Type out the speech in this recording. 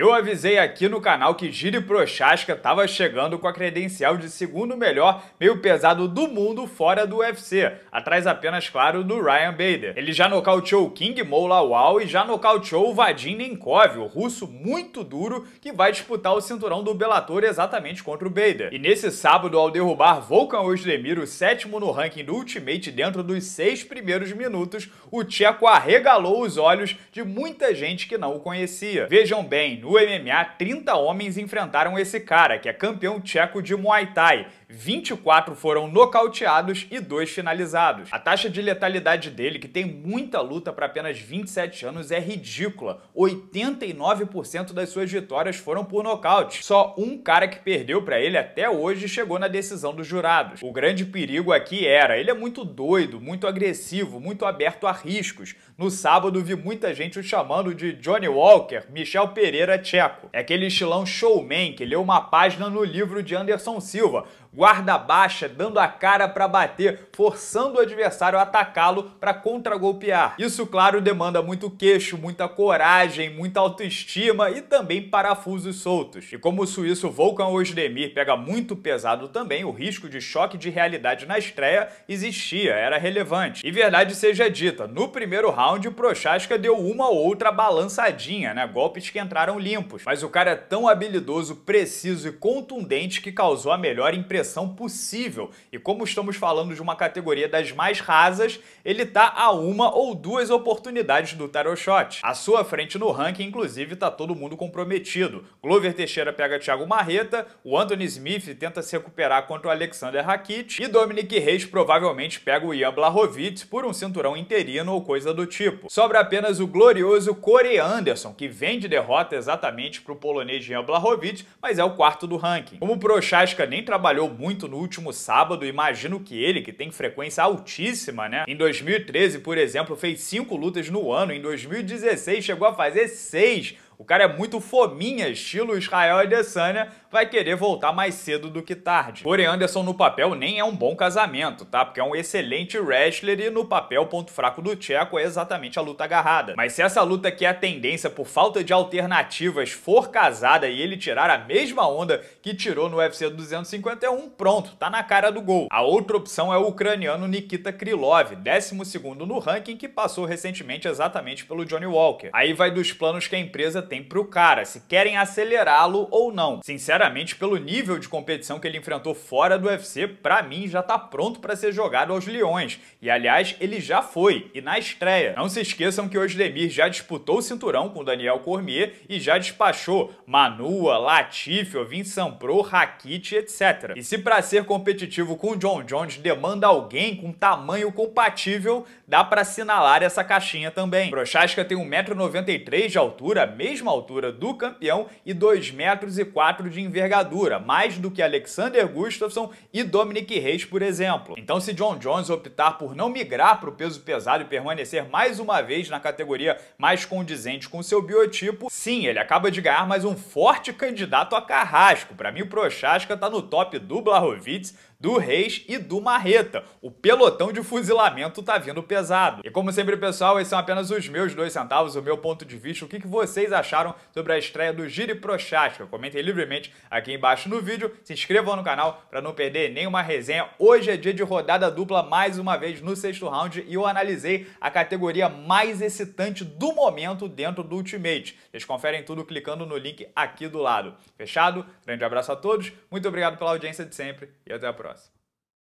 Eu avisei aqui no canal que Giri Prochaska estava chegando com a credencial de segundo melhor meio pesado do mundo fora do UFC, atrás apenas, claro, do Ryan Bader. Ele já nocauteou o King Moulawal e já nocauteou o Vadim Nenkov, o russo muito duro que vai disputar o cinturão do Bellator exatamente contra o Bader. E nesse sábado, ao derrubar Volkan Ozdemir, o sétimo no ranking do Ultimate dentro dos seis primeiros minutos, o tcheco arregalou os olhos de muita gente que não o conhecia. Vejam bem, no MMA, 30 homens enfrentaram esse cara, que é campeão tcheco de Muay Thai, 24 foram nocauteados e 2 finalizados. A taxa de letalidade dele, que tem muita luta para apenas 27 anos, é ridícula. 89% das suas vitórias foram por nocaute. Só um cara que perdeu para ele até hoje chegou na decisão dos jurados. O grande perigo aqui era, ele é muito doido, muito agressivo, muito aberto a riscos. No sábado vi muita gente o chamando de Johnny Walker, Michel Pereira Tcheco. É aquele estilão showman que leu uma página no livro de Anderson Silva, guarda baixa, dando a cara para bater, forçando o adversário a atacá-lo para contragolpear. Isso, claro, demanda muito queixo, muita coragem, muita autoestima e também parafusos soltos. E como o suíço Volkan Ozdemir pega muito pesado também, o risco de choque de realidade na estreia existia, era relevante. E verdade seja dita, no primeiro round o Prochaska deu uma ou outra balançadinha, né? Golpes que entraram limpos. Mas o cara é tão habilidoso, preciso e contundente que causou a melhor impressão seleção possível. E como estamos falando de uma categoria das mais rasas, ele está a uma ou duas oportunidades do tarot shot. À sua frente no ranking, inclusive, está todo mundo comprometido. Glover Teixeira pega Thiago Marreta, o Anthony Smith tenta se recuperar contra o Alexander Rakic e Dominic Reis provavelmente pega o Ian Blachowicz por um cinturão interino ou coisa do tipo. Sobra apenas o glorioso Corey Anderson, que vem de derrota exatamente para o polonês Ian Blachowicz, mas é o quarto do ranking. Como o Prochaska nem trabalhou trabalhou muito no último sábado, imagino que ele, que tem frequência altíssima, né? Em 2013, por exemplo, fez cinco lutas no ano, em 2016 chegou a fazer seis o cara é muito fominha, estilo Israel Adesanya, vai querer voltar mais cedo do que tarde. Porém, Anderson no papel nem é um bom casamento, tá? Porque é um excelente wrestler e no papel o ponto fraco do Tcheco é exatamente a luta agarrada. Mas se essa luta que é a tendência por falta de alternativas for casada e ele tirar a mesma onda que tirou no UFC 251, pronto, tá na cara do gol. A outra opção é o ucraniano Nikita Krylov, 12 segundo no ranking que passou recentemente exatamente pelo Johnny Walker. Aí vai dos planos que a empresa tem para o cara, se querem acelerá-lo ou não. Sinceramente, pelo nível de competição que ele enfrentou fora do UFC, para mim já está pronto para ser jogado aos leões. E aliás, ele já foi, e na estreia. Não se esqueçam que Osdemir já disputou o cinturão com Daniel Cormier e já despachou Manua, Latifi, Vincent Pro, Rakit, etc. E se para ser competitivo com John Jones demanda alguém com tamanho compatível, dá para assinalar essa caixinha também. Prochaska tem 1,93m de altura, mesmo mesma altura do campeão e 2 metros e 4 de envergadura, mais do que Alexander Gustafsson e Dominic Reis, por exemplo. Então se John Jones optar por não migrar para o peso pesado e permanecer mais uma vez na categoria mais condizente com seu biotipo, sim, ele acaba de ganhar mais um forte candidato a carrasco. Para mim o Prochaska está no top do Blahovic, do Reis e do Marreta. O pelotão de fuzilamento tá vindo pesado. E como sempre, pessoal, esses são apenas os meus dois centavos, o meu ponto de vista, o que, que vocês acharam sobre a estreia do Giri Prochaska. Comentem livremente aqui embaixo no vídeo, se inscrevam no canal para não perder nenhuma resenha. Hoje é dia de rodada dupla mais uma vez no sexto round e eu analisei a categoria mais excitante do momento dentro do Ultimate. Vocês conferem tudo clicando no link aqui do lado. Fechado? Grande abraço a todos, muito obrigado pela audiência de sempre e até a próxima. раз.